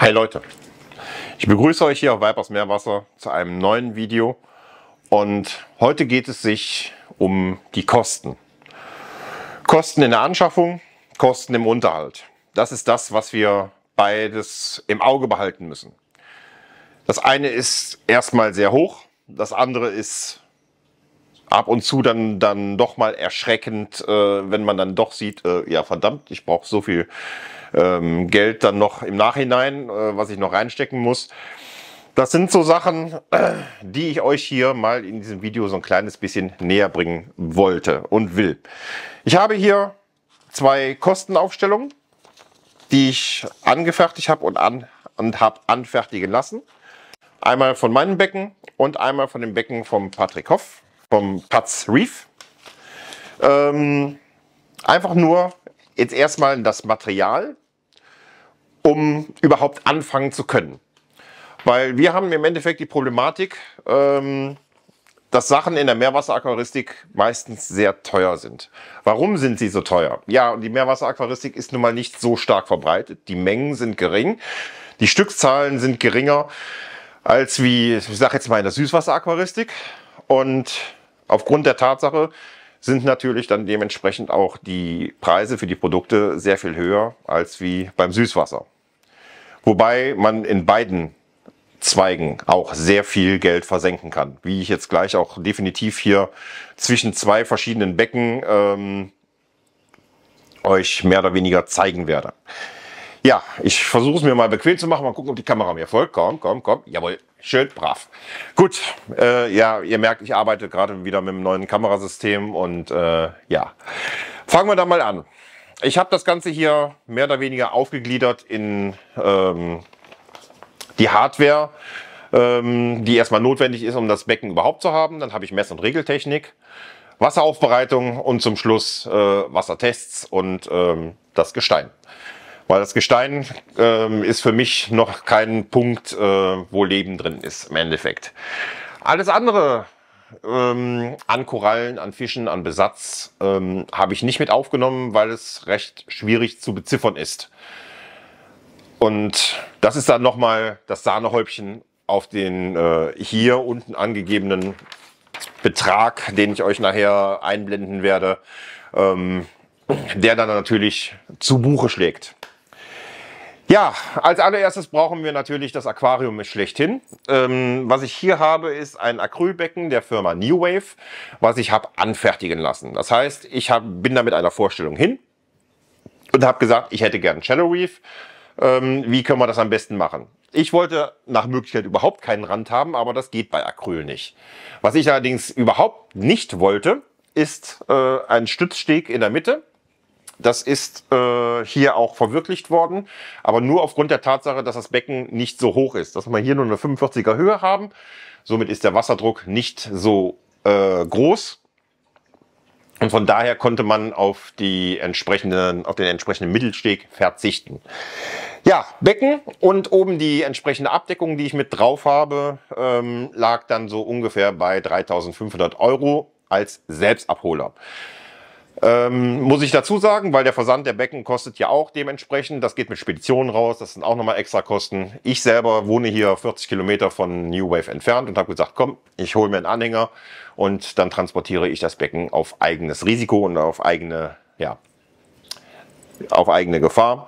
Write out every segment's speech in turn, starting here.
Hi Leute, ich begrüße euch hier auf Vipers Meerwasser zu einem neuen Video und heute geht es sich um die Kosten. Kosten in der Anschaffung, Kosten im Unterhalt. Das ist das, was wir beides im Auge behalten müssen. Das eine ist erstmal sehr hoch, das andere ist ab und zu dann, dann doch mal erschreckend, äh, wenn man dann doch sieht, äh, ja verdammt, ich brauche so viel ähm, Geld dann noch im Nachhinein, äh, was ich noch reinstecken muss. Das sind so Sachen, äh, die ich euch hier mal in diesem Video so ein kleines bisschen näher bringen wollte und will. Ich habe hier zwei Kostenaufstellungen, die ich angefertigt habe und, an, und habe anfertigen lassen. Einmal von meinem Becken und einmal von dem Becken vom Patrick Hoff, vom Patz Reef. Ähm, einfach nur jetzt erstmal das Material, um überhaupt anfangen zu können. Weil wir haben im Endeffekt die Problematik, ähm, dass Sachen in der Meerwasseraquaristik meistens sehr teuer sind. Warum sind sie so teuer? Ja, und die Meerwasseraquaristik ist nun mal nicht so stark verbreitet. Die Mengen sind gering, die Stückzahlen sind geringer als wie, ich sag jetzt mal, in der Süßwasseraquaristik. Und aufgrund der Tatsache, sind natürlich dann dementsprechend auch die Preise für die Produkte sehr viel höher als wie beim Süßwasser. Wobei man in beiden Zweigen auch sehr viel Geld versenken kann. Wie ich jetzt gleich auch definitiv hier zwischen zwei verschiedenen Becken ähm, euch mehr oder weniger zeigen werde. Ja, ich versuche es mir mal bequem zu machen. Mal gucken, ob die Kamera mir folgt. Komm, komm, komm. Jawohl, schön, brav. Gut, äh, ja, ihr merkt, ich arbeite gerade wieder mit dem neuen Kamerasystem und äh, ja, fangen wir da mal an. Ich habe das Ganze hier mehr oder weniger aufgegliedert in ähm, die Hardware, ähm, die erstmal notwendig ist, um das Becken überhaupt zu haben. Dann habe ich Mess- und Regeltechnik. Wasseraufbereitung und zum Schluss äh, Wassertests und ähm, das Gestein. Weil das Gestein ähm, ist für mich noch kein Punkt, äh, wo Leben drin ist im Endeffekt. Alles andere ähm, an Korallen, an Fischen, an Besatz ähm, habe ich nicht mit aufgenommen, weil es recht schwierig zu beziffern ist. Und das ist dann nochmal das Sahnehäubchen auf den äh, hier unten angegebenen Betrag, den ich euch nachher einblenden werde, ähm, der dann natürlich zu Buche schlägt. Ja, als allererstes brauchen wir natürlich das Aquarium ist schlechthin. Ähm, was ich hier habe, ist ein Acrylbecken der Firma New Wave, was ich habe anfertigen lassen. Das heißt, ich hab, bin da mit einer Vorstellung hin und habe gesagt, ich hätte gern Shallow Reef. Ähm, wie können wir das am besten machen? Ich wollte nach Möglichkeit überhaupt keinen Rand haben, aber das geht bei Acryl nicht. Was ich allerdings überhaupt nicht wollte, ist äh, ein Stützsteg in der Mitte, das ist äh, hier auch verwirklicht worden, aber nur aufgrund der Tatsache, dass das Becken nicht so hoch ist. Dass wir hier nur eine 45er Höhe haben, somit ist der Wasserdruck nicht so äh, groß. Und von daher konnte man auf, die entsprechenden, auf den entsprechenden Mittelsteg verzichten. Ja, Becken und oben die entsprechende Abdeckung, die ich mit drauf habe, ähm, lag dann so ungefähr bei 3500 Euro als Selbstabholer. Ähm, muss ich dazu sagen, weil der Versand der Becken kostet ja auch dementsprechend. Das geht mit Speditionen raus, das sind auch nochmal extra Kosten. Ich selber wohne hier 40 Kilometer von New Wave entfernt und habe gesagt, komm, ich hole mir einen Anhänger und dann transportiere ich das Becken auf eigenes Risiko und auf eigene, ja, auf eigene Gefahr.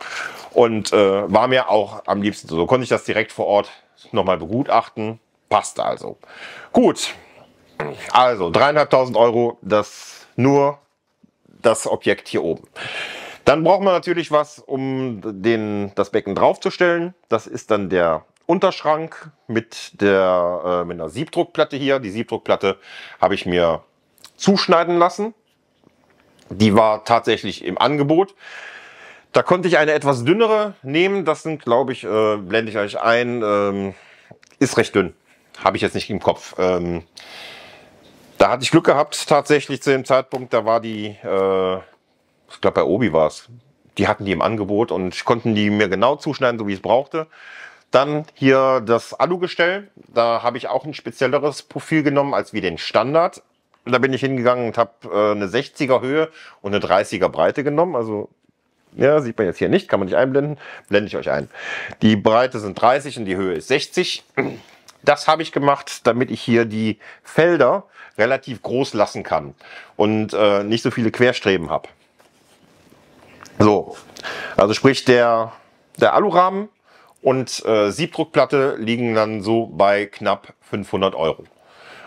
Und äh, war mir auch am liebsten so. Konnte ich das direkt vor Ort nochmal begutachten. Passt also. Gut, also dreieinhalbtausend Euro, das nur das Objekt hier oben. Dann braucht man natürlich was, um den, das Becken draufzustellen. Das ist dann der Unterschrank mit, der, äh, mit einer Siebdruckplatte hier. Die Siebdruckplatte habe ich mir zuschneiden lassen. Die war tatsächlich im Angebot. Da konnte ich eine etwas dünnere nehmen. Das sind, glaube ich, äh, blende ich euch ein, ähm, ist recht dünn. Habe ich jetzt nicht im Kopf. Ähm, da hatte ich Glück gehabt, tatsächlich zu dem Zeitpunkt, da war die, äh, ich glaube bei Obi war es, die hatten die im Angebot und konnten die mir genau zuschneiden, so wie ich es brauchte. Dann hier das Alugestell. Da habe ich auch ein spezielleres Profil genommen als wie den Standard. Da bin ich hingegangen und habe äh, eine 60er Höhe und eine 30er Breite genommen. Also ja, sieht man jetzt hier nicht, kann man nicht einblenden. Blende ich euch ein. Die Breite sind 30 und die Höhe ist 60. Das habe ich gemacht, damit ich hier die Felder relativ groß lassen kann und äh, nicht so viele Querstreben habe. So, also sprich der, der Alurahmen und äh, Siebdruckplatte liegen dann so bei knapp 500 Euro.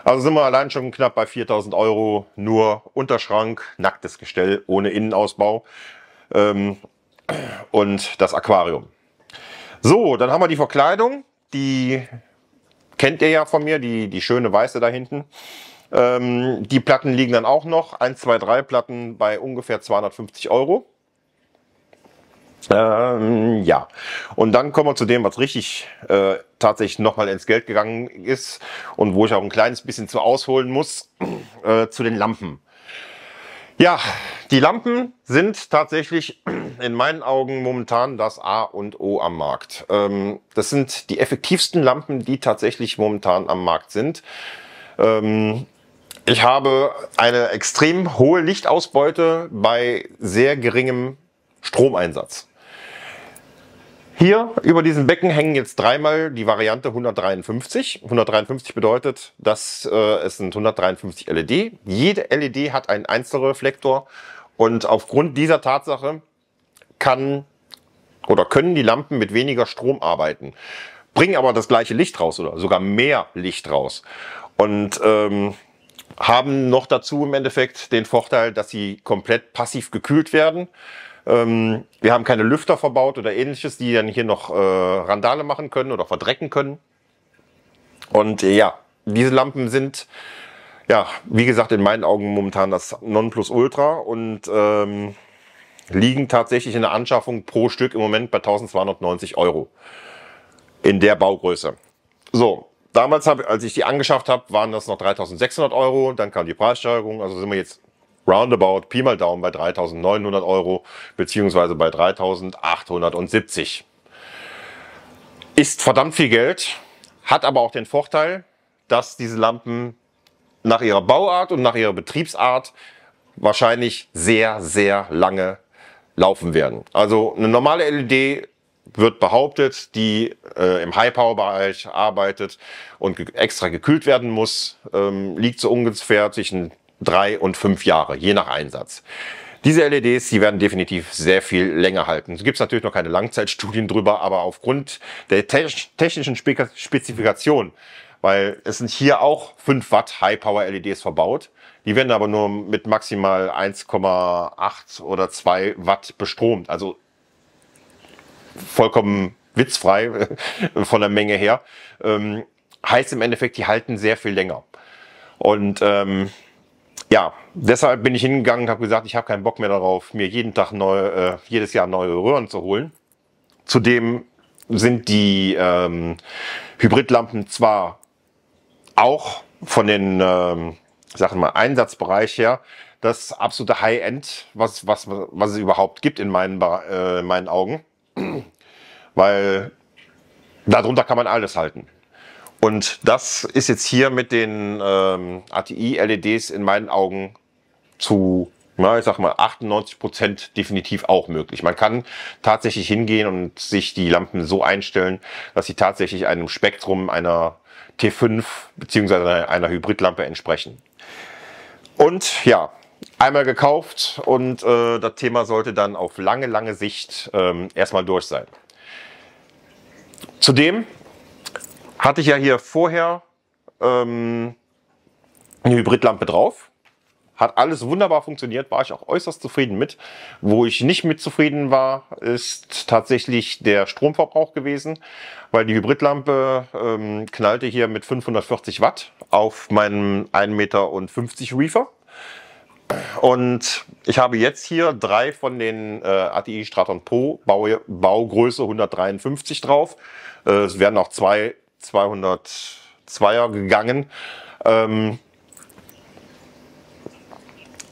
Also sind wir allein schon knapp bei 4000 Euro, nur Unterschrank, nacktes Gestell ohne Innenausbau ähm, und das Aquarium. So, dann haben wir die Verkleidung. Die kennt ihr ja von mir, die, die schöne weiße da hinten. Ähm, die Platten liegen dann auch noch. 1, 2, 3 Platten bei ungefähr 250 Euro. Ähm, ja, und dann kommen wir zu dem, was richtig äh, tatsächlich nochmal ins Geld gegangen ist und wo ich auch ein kleines bisschen zu ausholen muss, äh, zu den Lampen. Ja, die Lampen sind tatsächlich in meinen Augen momentan das A und O am Markt. Ähm, das sind die effektivsten Lampen, die tatsächlich momentan am Markt sind. Ähm, ich habe eine extrem hohe Lichtausbeute bei sehr geringem Stromeinsatz. Hier über diesen Becken hängen jetzt dreimal die Variante 153. 153 bedeutet, dass äh, es sind 153 LED. Jede LED hat einen Einzelreflektor und aufgrund dieser Tatsache kann oder können die Lampen mit weniger Strom arbeiten, bringen aber das gleiche Licht raus oder sogar mehr Licht raus und ähm, haben noch dazu im Endeffekt den Vorteil, dass sie komplett passiv gekühlt werden ähm, wir haben keine Lüfter verbaut oder ähnliches, die dann hier noch äh, Randale machen können oder verdrecken können. Und äh, ja, diese Lampen sind, ja, wie gesagt, in meinen Augen momentan das Nonplusultra und ähm, liegen tatsächlich in der Anschaffung pro Stück im Moment bei 1290 Euro in der Baugröße. So, damals, hab, als ich die angeschafft habe, waren das noch 3600 Euro, dann kam die Preissteigerung, also sind wir jetzt roundabout Pi mal Daumen bei 3.900 Euro beziehungsweise bei 3.870. Ist verdammt viel Geld, hat aber auch den Vorteil, dass diese Lampen nach ihrer Bauart und nach ihrer Betriebsart wahrscheinlich sehr, sehr lange laufen werden. Also eine normale LED wird behauptet, die äh, im High-Power-Bereich arbeitet und ge extra gekühlt werden muss, ähm, liegt so ungefähr zwischen drei und fünf Jahre, je nach Einsatz. Diese LEDs, die werden definitiv sehr viel länger halten. Es gibt natürlich noch keine Langzeitstudien drüber, aber aufgrund der technischen Spezifikation, weil es sind hier auch 5 Watt High-Power LEDs verbaut, die werden aber nur mit maximal 1,8 oder 2 Watt bestromt. Also vollkommen witzfrei von der Menge her. Ähm, heißt im Endeffekt, die halten sehr viel länger. Und ähm, ja, deshalb bin ich hingegangen und habe gesagt, ich habe keinen Bock mehr darauf, mir jeden Tag neu, äh, jedes Jahr neue Röhren zu holen. Zudem sind die ähm, Hybridlampen zwar auch von den ähm, sagen wir mal, Einsatzbereich her das absolute High-End, was, was, was es überhaupt gibt in meinen, äh, in meinen Augen. Weil darunter kann man alles halten. Und das ist jetzt hier mit den ähm, ATI-LEDs in meinen Augen zu, na, ich sag mal, 98 definitiv auch möglich. Man kann tatsächlich hingehen und sich die Lampen so einstellen, dass sie tatsächlich einem Spektrum einer T5 bzw. einer Hybridlampe entsprechen. Und ja, einmal gekauft und äh, das Thema sollte dann auf lange, lange Sicht ähm, erstmal durch sein. Zudem hatte ich ja hier vorher ähm, eine Hybridlampe drauf. Hat alles wunderbar funktioniert, war ich auch äußerst zufrieden mit. Wo ich nicht mit zufrieden war, ist tatsächlich der Stromverbrauch gewesen, weil die Hybridlampe ähm, knallte hier mit 540 Watt auf meinem 1,50 Meter Reefer. Und ich habe jetzt hier drei von den äh, ATI Straton Po Bau, Baugröße 153 drauf. Äh, es werden auch zwei 202er gegangen. Ähm,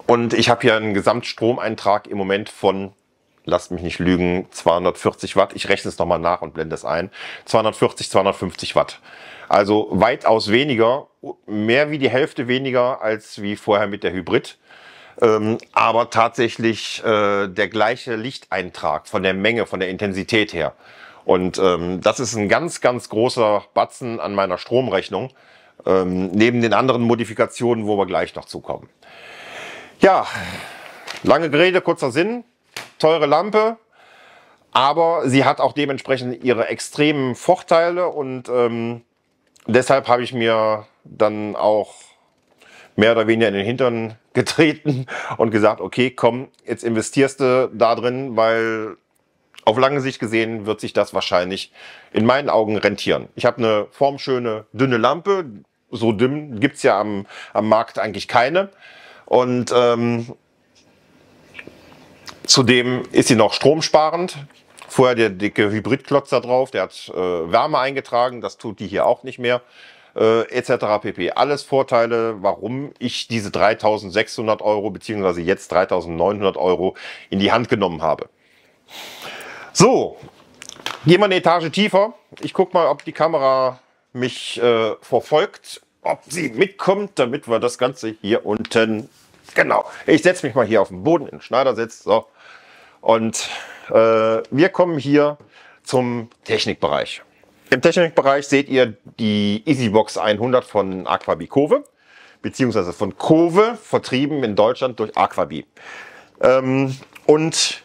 und ich habe hier einen Gesamtstromeintrag im Moment von, lasst mich nicht lügen, 240 Watt. Ich rechne es nochmal nach und blende es ein. 240, 250 Watt. Also weitaus weniger, mehr wie die Hälfte weniger als wie vorher mit der Hybrid. Ähm, aber tatsächlich äh, der gleiche Lichteintrag von der Menge, von der Intensität her. Und ähm, das ist ein ganz, ganz großer Batzen an meiner Stromrechnung, ähm, neben den anderen Modifikationen, wo wir gleich noch zukommen. Ja, lange Gerede, kurzer Sinn, teure Lampe, aber sie hat auch dementsprechend ihre extremen Vorteile und ähm, deshalb habe ich mir dann auch mehr oder weniger in den Hintern getreten und gesagt, okay, komm, jetzt investierst du da drin, weil auf lange Sicht gesehen wird sich das wahrscheinlich in meinen Augen rentieren. Ich habe eine formschöne, dünne Lampe. So dünn gibt's ja am, am Markt eigentlich keine. Und ähm, zudem ist sie noch stromsparend. Vorher der dicke Hybridklotz da drauf, der hat äh, Wärme eingetragen, das tut die hier auch nicht mehr, äh, etc. pp. Alles Vorteile, warum ich diese 3600 Euro beziehungsweise jetzt 3900 Euro in die Hand genommen habe. So, gehen wir eine Etage tiefer. Ich gucke mal, ob die Kamera mich äh, verfolgt, ob sie mitkommt, damit wir das Ganze hier unten... Genau, ich setze mich mal hier auf den Boden, in den Schneidersitz. So. Und äh, wir kommen hier zum Technikbereich. Im Technikbereich seht ihr die Easybox 100 von Aquabi Kove, beziehungsweise von Kove, vertrieben in Deutschland durch Aquabi. Ähm, und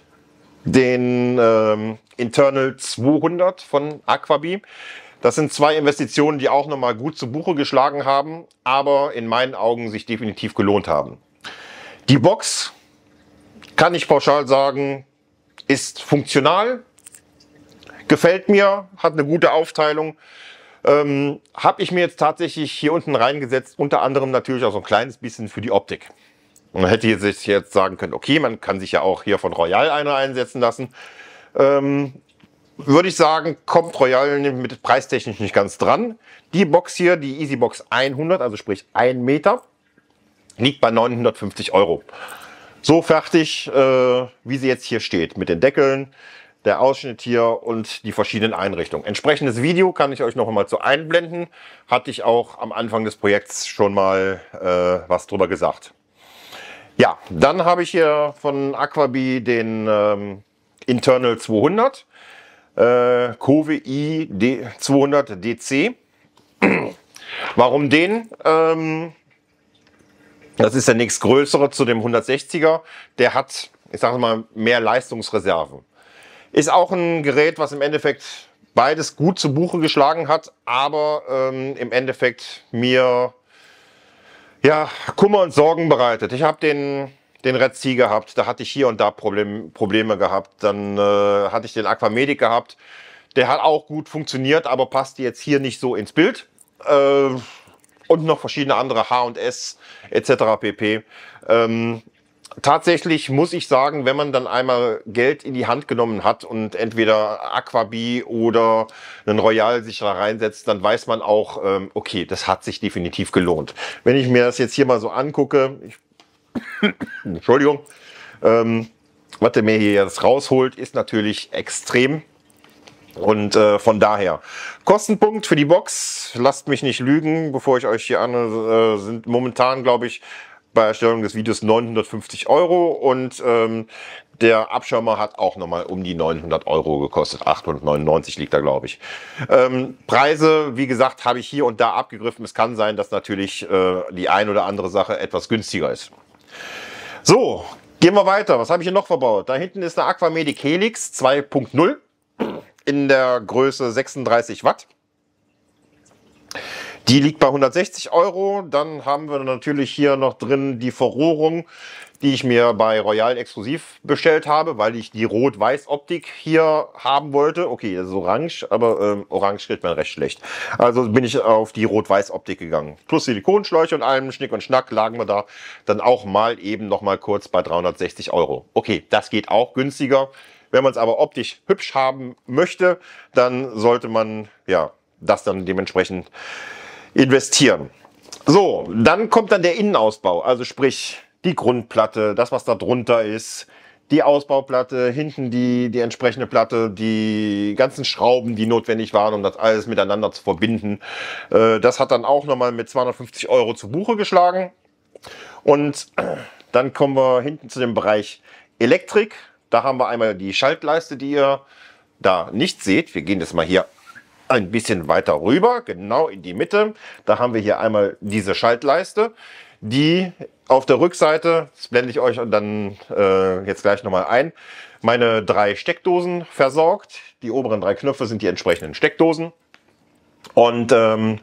den ähm, Internal 200 von Aquabi. Das sind zwei Investitionen, die auch nochmal gut zu Buche geschlagen haben, aber in meinen Augen sich definitiv gelohnt haben. Die Box, kann ich pauschal sagen, ist funktional, gefällt mir, hat eine gute Aufteilung. Ähm, Habe ich mir jetzt tatsächlich hier unten reingesetzt, unter anderem natürlich auch so ein kleines bisschen für die Optik. Man hätte sich jetzt sagen können, okay, man kann sich ja auch hier von Royal eine einsetzen lassen. Ähm, würde ich sagen, kommt Royal mit preistechnisch nicht ganz dran. Die Box hier, die Easybox 100, also sprich 1 Meter, liegt bei 950 Euro. So fertig, äh, wie sie jetzt hier steht, mit den Deckeln, der Ausschnitt hier und die verschiedenen Einrichtungen. Entsprechendes Video kann ich euch noch einmal zu einblenden. Hatte ich auch am Anfang des Projekts schon mal äh, was drüber gesagt. Ja, dann habe ich hier von Aquabee den ähm, Internal 200, äh, Cove I D 200 DC. Warum den? Ähm, das ist der nächstgrößere zu dem 160er. Der hat, ich sage mal, mehr Leistungsreserven. Ist auch ein Gerät, was im Endeffekt beides gut zu Buche geschlagen hat, aber ähm, im Endeffekt mir ja, Kummer und Sorgen bereitet. Ich habe den, den Red Sea gehabt, da hatte ich hier und da Problem, Probleme gehabt. Dann äh, hatte ich den Aquamedic gehabt. Der hat auch gut funktioniert, aber passt jetzt hier nicht so ins Bild. Äh, und noch verschiedene andere H&S etc. pp. Ähm, tatsächlich muss ich sagen, wenn man dann einmal Geld in die Hand genommen hat und entweder Aquabi oder einen Royal sich da reinsetzt, dann weiß man auch, ähm, okay, das hat sich definitiv gelohnt. Wenn ich mir das jetzt hier mal so angucke, ich, Entschuldigung, ähm, was der mir hier jetzt rausholt, ist natürlich extrem. Und äh, von daher, Kostenpunkt für die Box, lasst mich nicht lügen, bevor ich euch hier an, äh, sind momentan, glaube ich, bei Erstellung des Videos 950 Euro und ähm, der Abschirmer hat auch nochmal um die 900 Euro gekostet. 899 liegt da, glaube ich. Ähm, Preise, wie gesagt, habe ich hier und da abgegriffen. Es kann sein, dass natürlich äh, die ein oder andere Sache etwas günstiger ist. So, gehen wir weiter. Was habe ich hier noch verbaut? Da hinten ist eine Aquamedic Helix 2.0 in der Größe 36 Watt. Die liegt bei 160 Euro. Dann haben wir natürlich hier noch drin die Verrohrung, die ich mir bei Royal exklusiv bestellt habe, weil ich die Rot-Weiß-Optik hier haben wollte. Okay, das ist orange, aber ähm, orange kriegt man recht schlecht. Also bin ich auf die Rot-Weiß-Optik gegangen. Plus Silikonschläuche und allem Schnick und Schnack lagen wir da dann auch mal eben noch mal kurz bei 360 Euro. Okay, das geht auch günstiger. Wenn man es aber optisch hübsch haben möchte, dann sollte man ja das dann dementsprechend investieren. So, dann kommt dann der Innenausbau, also sprich die Grundplatte, das was da drunter ist, die Ausbauplatte, hinten die, die entsprechende Platte, die ganzen Schrauben, die notwendig waren, um das alles miteinander zu verbinden. Äh, das hat dann auch nochmal mit 250 Euro zu Buche geschlagen. Und dann kommen wir hinten zu dem Bereich Elektrik. Da haben wir einmal die Schaltleiste, die ihr da nicht seht. Wir gehen das mal hier ein bisschen weiter rüber, genau in die Mitte. Da haben wir hier einmal diese Schaltleiste, die auf der Rückseite, das blende ich euch dann äh, jetzt gleich nochmal ein, meine drei Steckdosen versorgt. Die oberen drei Knöpfe sind die entsprechenden Steckdosen. Und ähm,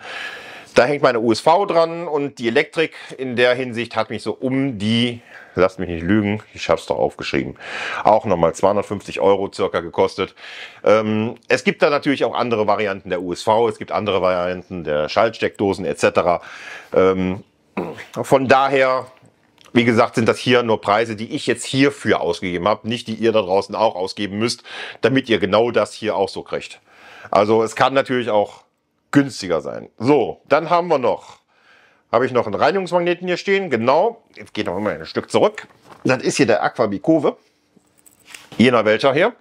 da hängt meine USV dran und die Elektrik in der Hinsicht hat mich so um die lasst mich nicht lügen, ich habe es doch aufgeschrieben. Auch nochmal 250 Euro circa gekostet. Ähm, es gibt da natürlich auch andere Varianten der USV, es gibt andere Varianten der Schaltsteckdosen etc. Ähm, von daher wie gesagt, sind das hier nur Preise, die ich jetzt hierfür ausgegeben habe, nicht die ihr da draußen auch ausgeben müsst, damit ihr genau das hier auch so kriegt. Also es kann natürlich auch günstiger sein. So, dann haben wir noch habe ich noch einen Reinigungsmagneten hier stehen. Genau, jetzt geht noch mal ein Stück zurück. Das ist hier der Aquabicove, jener welcher hier.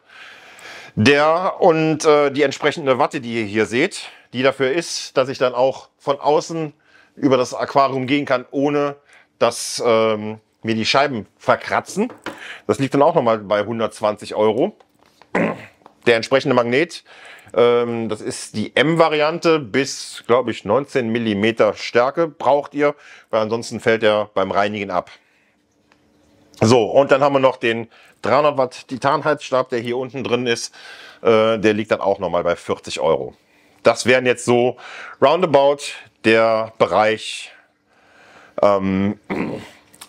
Der und äh, die entsprechende Watte, die ihr hier seht, die dafür ist, dass ich dann auch von außen über das Aquarium gehen kann, ohne dass ähm, mir die Scheiben verkratzen. Das liegt dann auch nochmal bei 120 Euro. Der entsprechende Magnet ähm, das ist die M-Variante bis, glaube ich, 19 mm Stärke braucht ihr, weil ansonsten fällt er beim Reinigen ab. So, und dann haben wir noch den 300 Watt Titanheizstab, der hier unten drin ist. Äh, der liegt dann auch nochmal bei 40 Euro. Das wären jetzt so roundabout der Bereich ähm,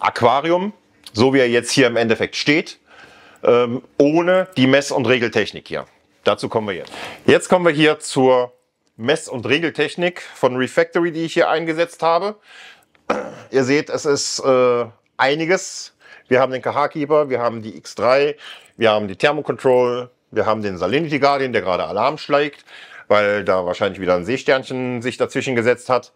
Aquarium, so wie er jetzt hier im Endeffekt steht, ähm, ohne die Mess- und Regeltechnik hier. Dazu kommen wir jetzt. Jetzt kommen wir hier zur Mess- und Regeltechnik von Refactory, die ich hier eingesetzt habe. Ihr seht, es ist äh, einiges. Wir haben den KH-Keeper, wir haben die X3, wir haben die Thermocontrol, wir haben den Salinity Guardian, der gerade Alarm schlägt, weil da wahrscheinlich wieder ein Seesternchen sich dazwischen gesetzt hat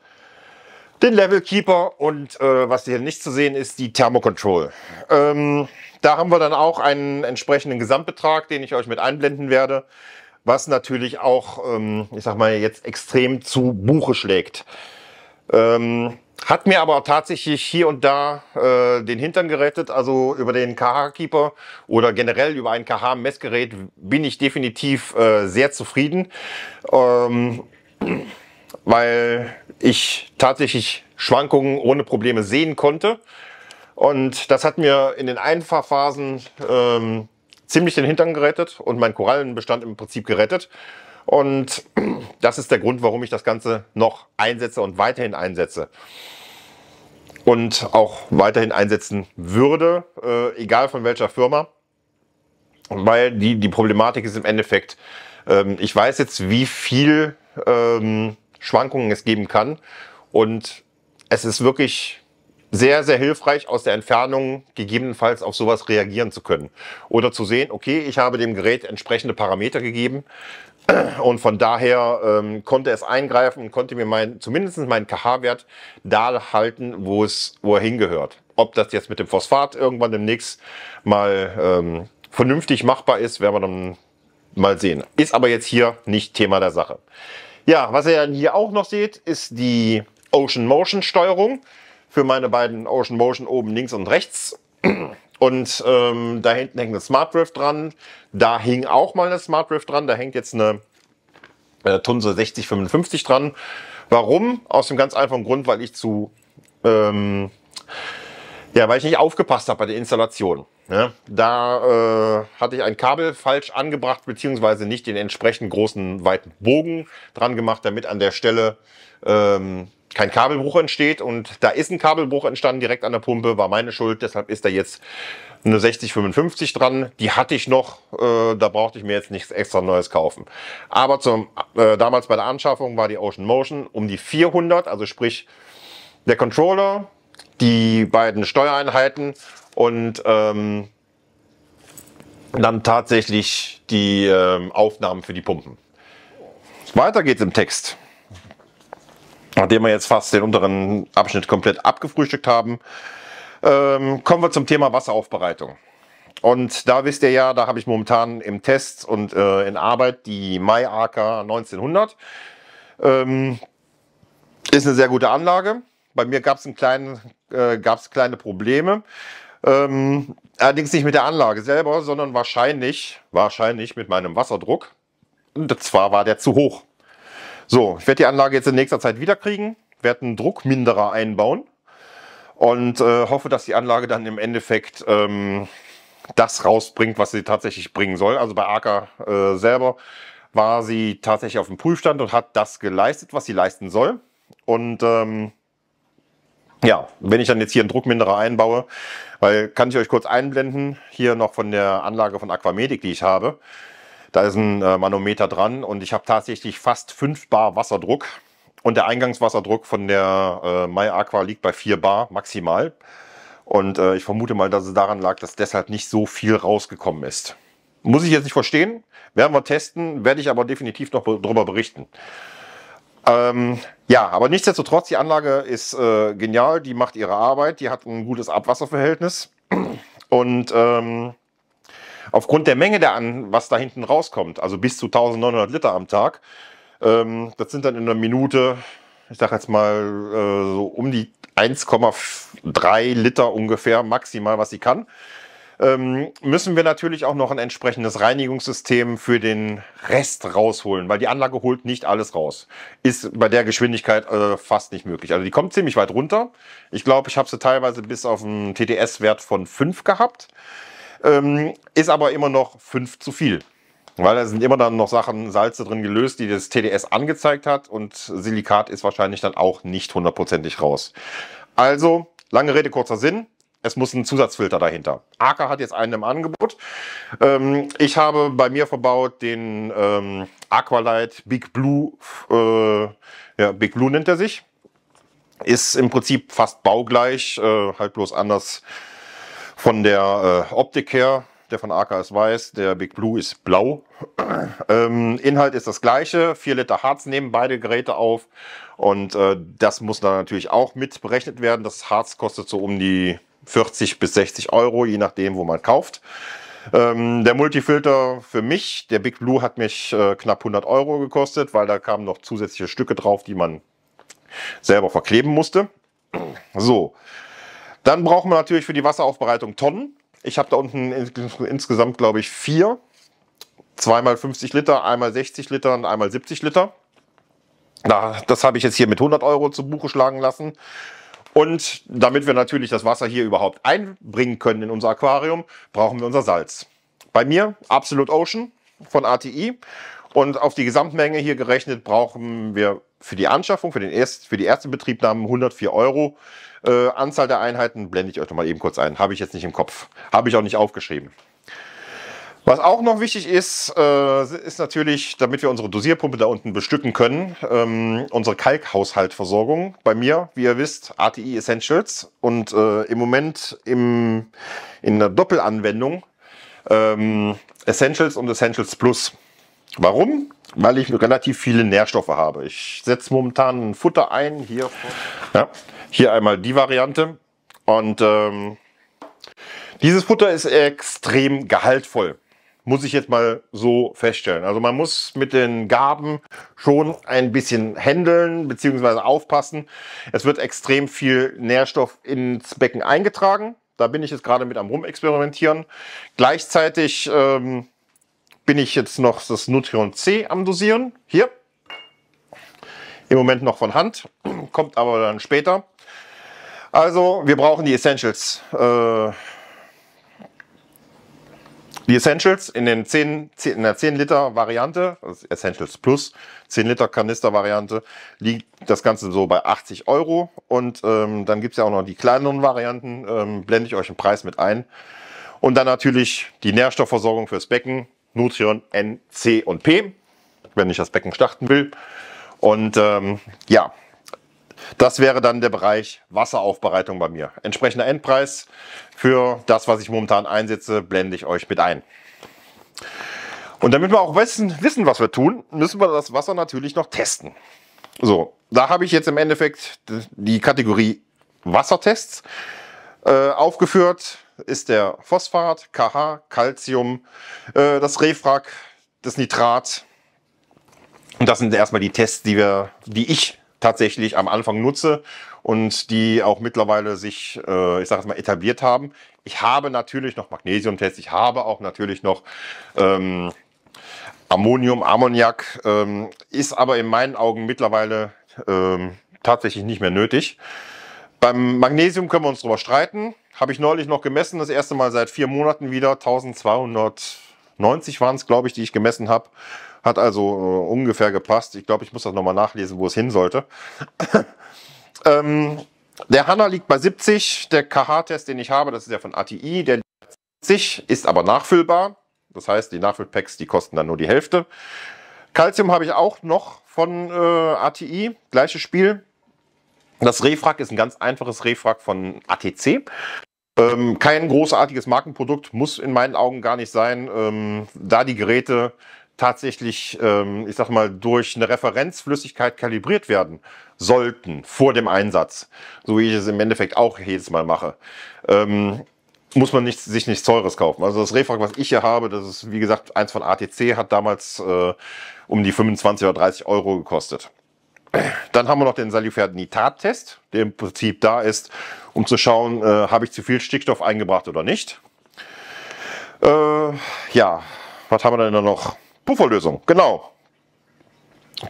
den Level Keeper und äh, was hier nicht zu sehen ist, die Thermocontrol. Ähm, da haben wir dann auch einen entsprechenden Gesamtbetrag, den ich euch mit einblenden werde, was natürlich auch, ähm, ich sag mal, jetzt extrem zu Buche schlägt. Ähm, hat mir aber tatsächlich hier und da äh, den Hintern gerettet, also über den KH-Keeper oder generell über ein KH-Messgerät bin ich definitiv äh, sehr zufrieden, ähm, weil ich tatsächlich Schwankungen ohne Probleme sehen konnte. Und das hat mir in den Einfahrphasen ähm, ziemlich den Hintern gerettet und meinen Korallenbestand im Prinzip gerettet. Und das ist der Grund, warum ich das Ganze noch einsetze und weiterhin einsetze. Und auch weiterhin einsetzen würde, äh, egal von welcher Firma. Weil die, die Problematik ist im Endeffekt, ähm, ich weiß jetzt, wie viel ähm, Schwankungen es geben kann. Und es ist wirklich sehr, sehr hilfreich, aus der Entfernung gegebenenfalls auf sowas reagieren zu können. Oder zu sehen, okay, ich habe dem Gerät entsprechende Parameter gegeben und von daher ähm, konnte es eingreifen und konnte mir mein, zumindest meinen KH-Wert da halten, wo, es, wo er hingehört. Ob das jetzt mit dem Phosphat irgendwann demnächst mal ähm, vernünftig machbar ist, werden wir dann mal sehen. Ist aber jetzt hier nicht Thema der Sache. Ja, was ihr hier auch noch seht, ist die Ocean Motion Steuerung für meine beiden Ocean Motion oben links und rechts. Und ähm, da hinten hängt eine Smart Drift dran. Da hing auch mal eine Smart Drift dran. Da hängt jetzt eine äh, Tunse 6055 dran. Warum? Aus dem ganz einfachen Grund, weil ich zu ähm, ja, weil ich nicht aufgepasst habe bei der Installation. Ja, ne? da äh, hatte ich ein Kabel falsch angebracht, beziehungsweise nicht den entsprechend großen, weiten Bogen dran gemacht, damit an der Stelle ähm, kein Kabelbruch entsteht. Und da ist ein Kabelbruch entstanden direkt an der Pumpe, war meine Schuld. Deshalb ist da jetzt eine 6055 dran. Die hatte ich noch, äh, da brauchte ich mir jetzt nichts extra Neues kaufen. Aber zum, äh, damals bei der Anschaffung war die Ocean Motion um die 400, also sprich der Controller, die beiden Steuereinheiten und ähm, dann tatsächlich die ähm, Aufnahmen für die Pumpen. Weiter geht's im Text. Nachdem wir jetzt fast den unteren Abschnitt komplett abgefrühstückt haben, ähm, kommen wir zum Thema Wasseraufbereitung. Und da wisst ihr ja, da habe ich momentan im Test und äh, in Arbeit die Mai AK 1900. Ähm, ist eine sehr gute Anlage. Bei mir gab es einen kleinen äh, gab es kleine Probleme. Ähm, allerdings nicht mit der Anlage selber, sondern wahrscheinlich, wahrscheinlich mit meinem Wasserdruck. Und zwar war der zu hoch. So, ich werde die Anlage jetzt in nächster Zeit wieder kriegen, werde einen Druckminderer einbauen und äh, hoffe, dass die Anlage dann im Endeffekt ähm, das rausbringt, was sie tatsächlich bringen soll. Also bei Aker äh, selber war sie tatsächlich auf dem Prüfstand und hat das geleistet, was sie leisten soll. Und ähm, ja, wenn ich dann jetzt hier einen Druckminderer einbaue, weil kann ich euch kurz einblenden, hier noch von der Anlage von Aquamedic, die ich habe. Da ist ein äh, Manometer dran und ich habe tatsächlich fast 5 Bar Wasserdruck. Und der Eingangswasserdruck von der äh, My Aqua liegt bei 4 Bar maximal. Und äh, ich vermute mal, dass es daran lag, dass deshalb nicht so viel rausgekommen ist. Muss ich jetzt nicht verstehen, werden wir testen, werde ich aber definitiv noch darüber berichten. Ähm, ja, aber nichtsdestotrotz, die Anlage ist äh, genial, die macht ihre Arbeit, die hat ein gutes Abwasserverhältnis und ähm, aufgrund der Menge, der an, was da hinten rauskommt, also bis zu 1900 Liter am Tag, ähm, das sind dann in einer Minute, ich sag jetzt mal äh, so um die 1,3 Liter ungefähr maximal, was sie kann ähm, müssen wir natürlich auch noch ein entsprechendes Reinigungssystem für den Rest rausholen, weil die Anlage holt nicht alles raus. Ist bei der Geschwindigkeit äh, fast nicht möglich. Also die kommt ziemlich weit runter. Ich glaube, ich habe sie teilweise bis auf einen tds wert von 5 gehabt. Ähm, ist aber immer noch 5 zu viel. Weil da sind immer dann noch Sachen, Salze drin gelöst, die das TDS angezeigt hat und Silikat ist wahrscheinlich dann auch nicht hundertprozentig raus. Also, lange Rede, kurzer Sinn es muss ein Zusatzfilter dahinter. Arca hat jetzt einen im Angebot. Ähm, ich habe bei mir verbaut den ähm, Aqualight Big Blue, äh, ja, Big Blue nennt er sich. Ist im Prinzip fast baugleich, äh, halt bloß anders von der äh, Optik her. Der von AK ist weiß, der Big Blue ist blau. ähm, Inhalt ist das gleiche. 4 Liter Harz nehmen beide Geräte auf. Und äh, das muss dann natürlich auch mit berechnet werden. Das Harz kostet so um die 40 bis 60 Euro, je nachdem, wo man kauft. Ähm, der Multifilter für mich, der Big Blue hat mich äh, knapp 100 Euro gekostet, weil da kamen noch zusätzliche Stücke drauf, die man selber verkleben musste. So, dann braucht man natürlich für die Wasseraufbereitung Tonnen. Ich habe da unten insgesamt, glaube ich, vier. Zweimal 50 Liter, einmal 60 Liter und einmal 70 Liter. Na, das habe ich jetzt hier mit 100 Euro zu Buche schlagen lassen. Und damit wir natürlich das Wasser hier überhaupt einbringen können in unser Aquarium, brauchen wir unser Salz. Bei mir Absolute Ocean von ATI. Und auf die Gesamtmenge hier gerechnet brauchen wir für die Anschaffung, für, den erst, für die erste Betriebnahme 104 Euro. Äh, Anzahl der Einheiten blende ich euch noch mal eben kurz ein. Habe ich jetzt nicht im Kopf. Habe ich auch nicht aufgeschrieben. Was auch noch wichtig ist, äh, ist natürlich, damit wir unsere Dosierpumpe da unten bestücken können, ähm, unsere Kalkhaushaltversorgung. Bei mir, wie ihr wisst, ATI Essentials und äh, im Moment im, in der Doppelanwendung ähm, Essentials und Essentials Plus. Warum? Weil ich relativ viele Nährstoffe habe. Ich setze momentan ein Futter ein. Hier, ja, hier einmal die Variante. Und ähm, dieses Futter ist extrem gehaltvoll muss ich jetzt mal so feststellen. Also man muss mit den Gaben schon ein bisschen händeln bzw. aufpassen. Es wird extrem viel Nährstoff ins Becken eingetragen. Da bin ich jetzt gerade mit am Rumexperimentieren. Gleichzeitig ähm, bin ich jetzt noch das Nutrion C am Dosieren. Hier. Im Moment noch von Hand, kommt aber dann später. Also wir brauchen die Essentials. Äh, die Essentials in, den 10, 10 in der 10-Liter-Variante, also Essentials Plus, 10-Liter-Kanister-Variante, liegt das Ganze so bei 80 Euro. Und ähm, dann es ja auch noch die kleineren Varianten, ähm, blende ich euch den Preis mit ein. Und dann natürlich die Nährstoffversorgung fürs Becken, Nutrion N, C und P, wenn ich das Becken starten will. Und ähm, ja, das wäre dann der Bereich Wasseraufbereitung bei mir. Entsprechender Endpreis für das, was ich momentan einsetze, blende ich euch mit ein. Und damit wir auch wissen, wissen, was wir tun, müssen wir das Wasser natürlich noch testen. So, da habe ich jetzt im Endeffekt die Kategorie Wassertests äh, aufgeführt. Ist der Phosphat, KH, Calcium, äh, das Refrag, das Nitrat. Und das sind erstmal die Tests, die, wir, die ich tatsächlich am Anfang nutze und die auch mittlerweile sich, äh, ich sage es mal, etabliert haben. Ich habe natürlich noch Magnesium-Tests, ich habe auch natürlich noch ähm, Ammonium, Ammoniak, ähm, ist aber in meinen Augen mittlerweile ähm, tatsächlich nicht mehr nötig. Beim Magnesium können wir uns drüber streiten. Habe ich neulich noch gemessen, das erste Mal seit vier Monaten wieder, 1290 waren es, glaube ich, die ich gemessen habe. Hat also äh, ungefähr gepasst. Ich glaube, ich muss das nochmal nachlesen, wo es hin sollte. ähm, der Hanna liegt bei 70. Der KH-Test, den ich habe, das ist der von ATI, der liegt bei 70, ist aber nachfüllbar. Das heißt, die Nachfüllpacks, die kosten dann nur die Hälfte. Calcium habe ich auch noch von äh, ATI, gleiches Spiel. Das Refrag ist ein ganz einfaches Refrag von ATC. Ähm, kein großartiges Markenprodukt, muss in meinen Augen gar nicht sein, ähm, da die Geräte tatsächlich, ähm, ich sag mal, durch eine Referenzflüssigkeit kalibriert werden sollten vor dem Einsatz, so wie ich es im Endeffekt auch jedes Mal mache, ähm, muss man nicht, sich nichts Teures kaufen. Also das Refrag, was ich hier habe, das ist wie gesagt eins von ATC, hat damals äh, um die 25 oder 30 Euro gekostet. Dann haben wir noch den Salifernitad-Test, der im Prinzip da ist, um zu schauen, äh, habe ich zu viel Stickstoff eingebracht oder nicht. Äh, ja, was haben wir denn da noch? Pufferlösung, genau.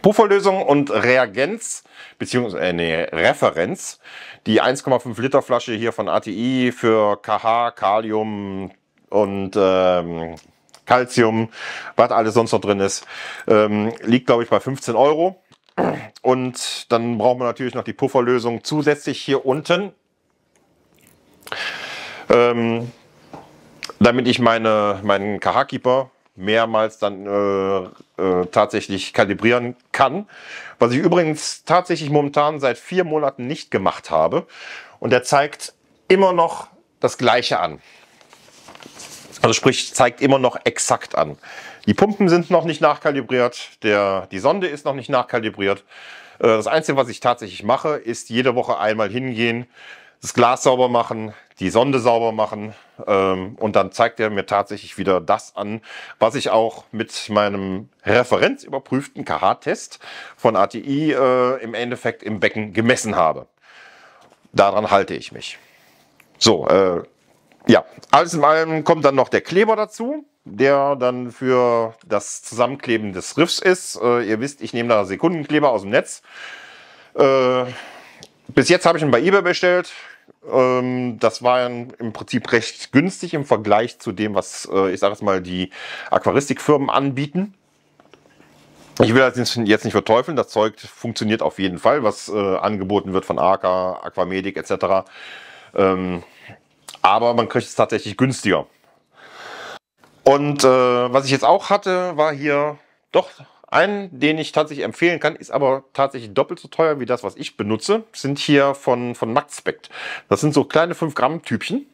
Pufferlösung und Reagenz, beziehungsweise äh, nee, Referenz. Die 1,5 Liter Flasche hier von ATI für KH, Kalium und ähm, Calcium, was alles sonst noch drin ist, ähm, liegt glaube ich bei 15 Euro. Und dann braucht man natürlich noch die Pufferlösung zusätzlich hier unten, ähm, damit ich meine, meinen KH-Keeper mehrmals dann äh, äh, tatsächlich kalibrieren kann. Was ich übrigens tatsächlich momentan seit vier Monaten nicht gemacht habe. Und der zeigt immer noch das Gleiche an. Also sprich, zeigt immer noch exakt an. Die Pumpen sind noch nicht nachkalibriert, der, die Sonde ist noch nicht nachkalibriert. Äh, das Einzige, was ich tatsächlich mache, ist jede Woche einmal hingehen, das Glas sauber machen, die Sonde sauber machen ähm, und dann zeigt er mir tatsächlich wieder das an, was ich auch mit meinem referenzüberprüften KH-Test von ATI äh, im Endeffekt im Becken gemessen habe. Daran halte ich mich. So, äh, ja, alles in allem kommt dann noch der Kleber dazu, der dann für das Zusammenkleben des Riffs ist. Äh, ihr wisst, ich nehme da Sekundenkleber aus dem Netz. Äh, bis jetzt habe ich ihn bei eBay bestellt. Ähm, das war im Prinzip recht günstig im Vergleich zu dem, was äh, ich sage jetzt mal die Aquaristikfirmen anbieten. Ich will das jetzt nicht verteufeln, das Zeug funktioniert auf jeden Fall, was äh, angeboten wird von Arca, Aquamedic etc. Ähm, aber man kriegt es tatsächlich günstiger. Und äh, was ich jetzt auch hatte, war hier doch einen, den ich tatsächlich empfehlen kann, ist aber tatsächlich doppelt so teuer wie das, was ich benutze, sind hier von, von Maxpect. Das sind so kleine 5 Gramm Typchen.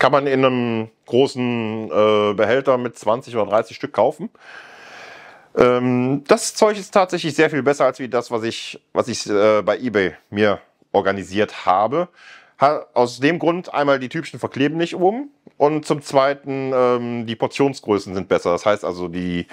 Kann man in einem großen äh, Behälter mit 20 oder 30 Stück kaufen. Ähm, das Zeug ist tatsächlich sehr viel besser als wie das, was ich, was ich äh, bei eBay mir organisiert habe. Ha aus dem Grund einmal die Typchen verkleben nicht oben und zum zweiten ähm, die Portionsgrößen sind besser. Das heißt also die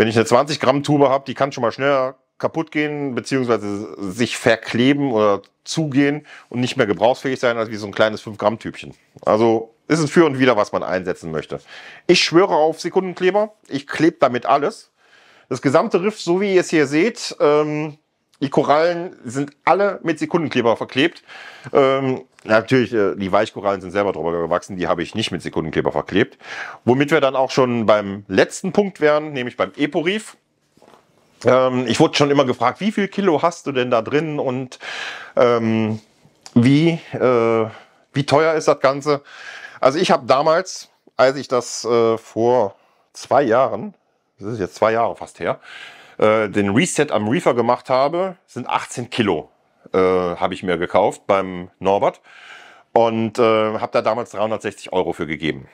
wenn ich eine 20 Gramm Tube habe, die kann schon mal schneller kaputt gehen, beziehungsweise sich verkleben oder zugehen und nicht mehr gebrauchsfähig sein, als wie so ein kleines 5 Gramm Tübchen. Also ist es für und wieder, was man einsetzen möchte. Ich schwöre auf Sekundenkleber. Ich klebe damit alles. Das gesamte Riff, so wie ihr es hier seht, ähm, die Korallen sind alle mit Sekundenkleber verklebt. Ähm, natürlich, äh, die Weichkorallen sind selber drüber gewachsen, die habe ich nicht mit Sekundenkleber verklebt. Womit wir dann auch schon beim letzten Punkt wären, nämlich beim Eporif. Ähm, ich wurde schon immer gefragt, wie viel Kilo hast du denn da drin und ähm, wie, äh, wie teuer ist das Ganze? Also ich habe damals, als ich das äh, vor zwei Jahren, das ist jetzt zwei Jahre fast her, äh, den Reset am Reefer gemacht habe, sind 18 Kilo, äh, habe ich mir gekauft beim Norbert und äh, habe da damals 360 Euro für gegeben.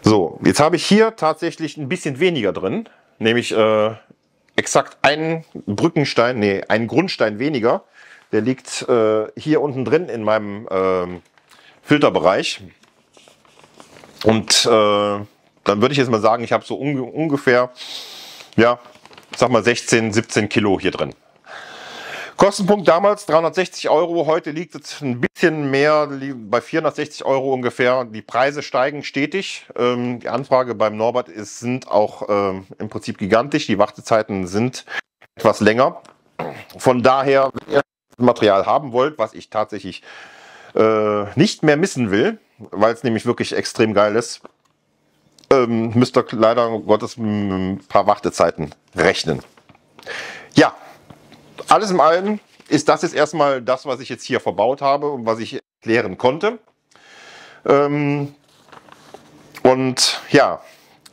So, jetzt habe ich hier tatsächlich ein bisschen weniger drin, nämlich äh, exakt einen Brückenstein, nee, einen Grundstein weniger. Der liegt äh, hier unten drin in meinem äh, Filterbereich. Und äh, dann würde ich jetzt mal sagen, ich habe so un ungefähr ja, sag mal 16, 17 Kilo hier drin. Kostenpunkt damals 360 Euro, heute liegt es ein bisschen mehr, bei 460 Euro ungefähr. Die Preise steigen stetig. Ähm, die Anfrage beim Norbert ist, sind auch ähm, im Prinzip gigantisch. Die Wartezeiten sind etwas länger. Von daher, wenn ihr Material haben wollt, was ich tatsächlich äh, nicht mehr missen will, weil es nämlich wirklich extrem geil ist, ähm, müsst ihr leider Gottes ein paar Wartezeiten rechnen. Ja, alles in allem ist das jetzt erstmal das, was ich jetzt hier verbaut habe und was ich erklären konnte. Ähm, und ja,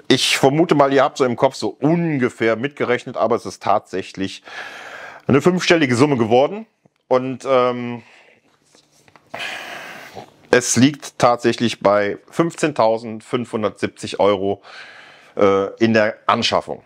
ich vermute mal, ihr habt so im Kopf so ungefähr mitgerechnet, aber es ist tatsächlich eine fünfstellige Summe geworden. Und ähm, es liegt tatsächlich bei 15.570 Euro äh, in der Anschaffung.